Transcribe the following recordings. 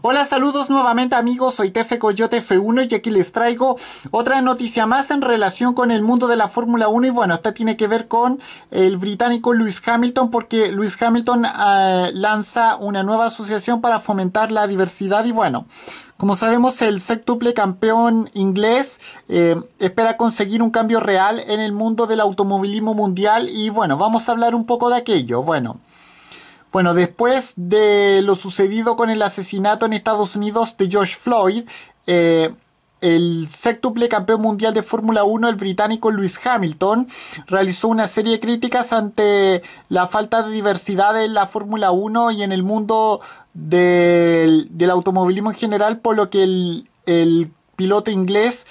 Hola, saludos nuevamente amigos, soy Tefe Coyote F1 y aquí les traigo otra noticia más en relación con el mundo de la Fórmula 1 y bueno, esta tiene que ver con el británico Lewis Hamilton porque Lewis Hamilton eh, lanza una nueva asociación para fomentar la diversidad y bueno, como sabemos, el sextuple campeón inglés eh, espera conseguir un cambio real en el mundo del automovilismo mundial y bueno, vamos a hablar un poco de aquello. Bueno. Bueno, después de lo sucedido con el asesinato en Estados Unidos de George Floyd, eh, el séptuple campeón mundial de Fórmula 1, el británico Lewis Hamilton, realizó una serie de críticas ante la falta de diversidad en la Fórmula 1 y en el mundo del, automovilismo en general, por lo que el, piloto inglés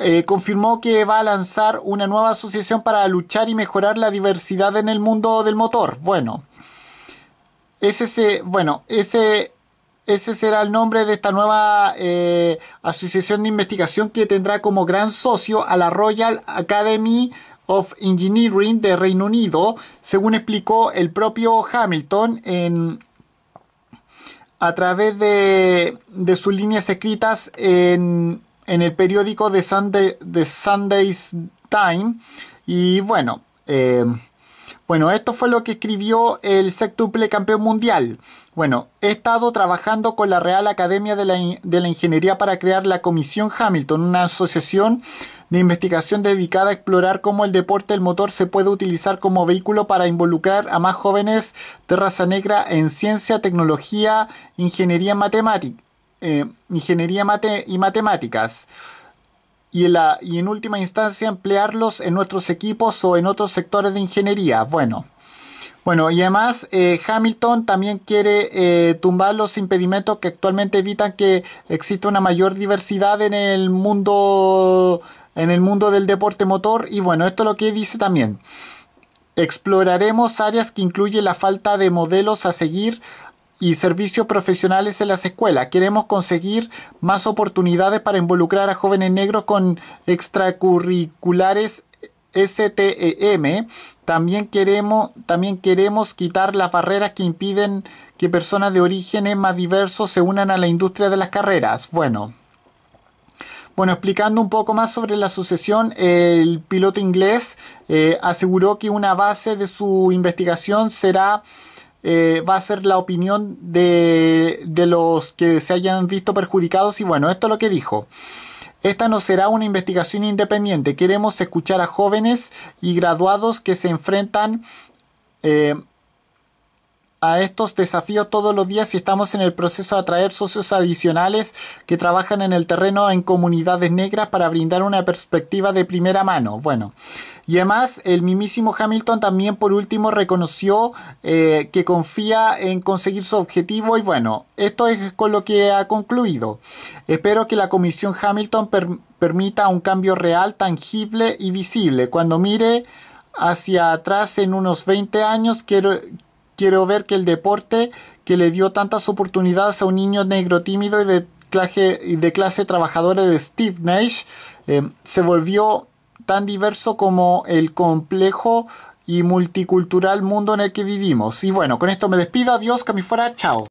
eh, confirmó que va a lanzar una nueva asociación para luchar y mejorar la diversidad en el mundo del motor. Bueno. Ese bueno, ese, ese será el nombre de esta nueva eh, asociación de investigación que tendrá como gran socio a la Royal Academy of Engineering de Reino Unido, según explicó el propio Hamilton en, a través de, sus líneas escritas en, el periódico de Sunday, The Sunday's Time. Y bueno, eh, bueno, esto fue lo que escribió el sextuple campeón mundial. Bueno, he estado trabajando con la Real Academia de la, Ingeniería para crear la Comisión Hamilton, una asociación de investigación dedicada a explorar cómo el deporte del motor se puede utilizar como vehículo para involucrar a más jóvenes de raza negra en ciencia, tecnología, ingeniería, eh, ingeniería y matemáticas y, en última instancia emplearlos en nuestros equipos o en otros sectores de ingeniería. Bueno, bueno, y además eh, Hamilton también quiere eh, tumbar los impedimentos que actualmente evitan que exista una mayor diversidad en el mundo en el mundo del deporte motor y bueno, esto es lo que dice también. Exploraremos áreas que incluyen la falta de modelos a seguir, y servicios profesionales en las escuelas. Queremos conseguir más oportunidades para involucrar a jóvenes negros con extracurriculares STEM. También queremos, también queremos quitar las barreras que impiden que personas de orígenes más diversos se unan a la industria de las carreras. Bueno. Bueno, explicando un poco más sobre la sucesión, el piloto inglés eh, aseguró que una base de su investigación será eh, va a ser la opinión de, de los que se hayan visto perjudicados y bueno, esto es lo que dijo. Esta no será una investigación independiente. Queremos escuchar a jóvenes y graduados que se enfrentan eh, a estos desafíos todos los días y estamos en el proceso de atraer socios adicionales que trabajan en el terreno en comunidades negras para brindar una perspectiva de primera mano. Bueno. Y además, el mismísimo Hamilton también por último reconoció eh, que confía en conseguir su objetivo y bueno, esto es con lo que ha concluido. Espero que la Comisión Hamilton permita un cambio real, tangible y visible. Cuando mire hacia atrás en unos 20 años, quiero, quiero ver que el deporte que le dio tantas oportunidades a un niño negro tímido y de clase, trabajadora de Steve Nash eh, se volvió tan diverso como el complejo y multicultural mundo en el que vivimos. Y bueno, con esto me despido, adiós, que fuera, chao.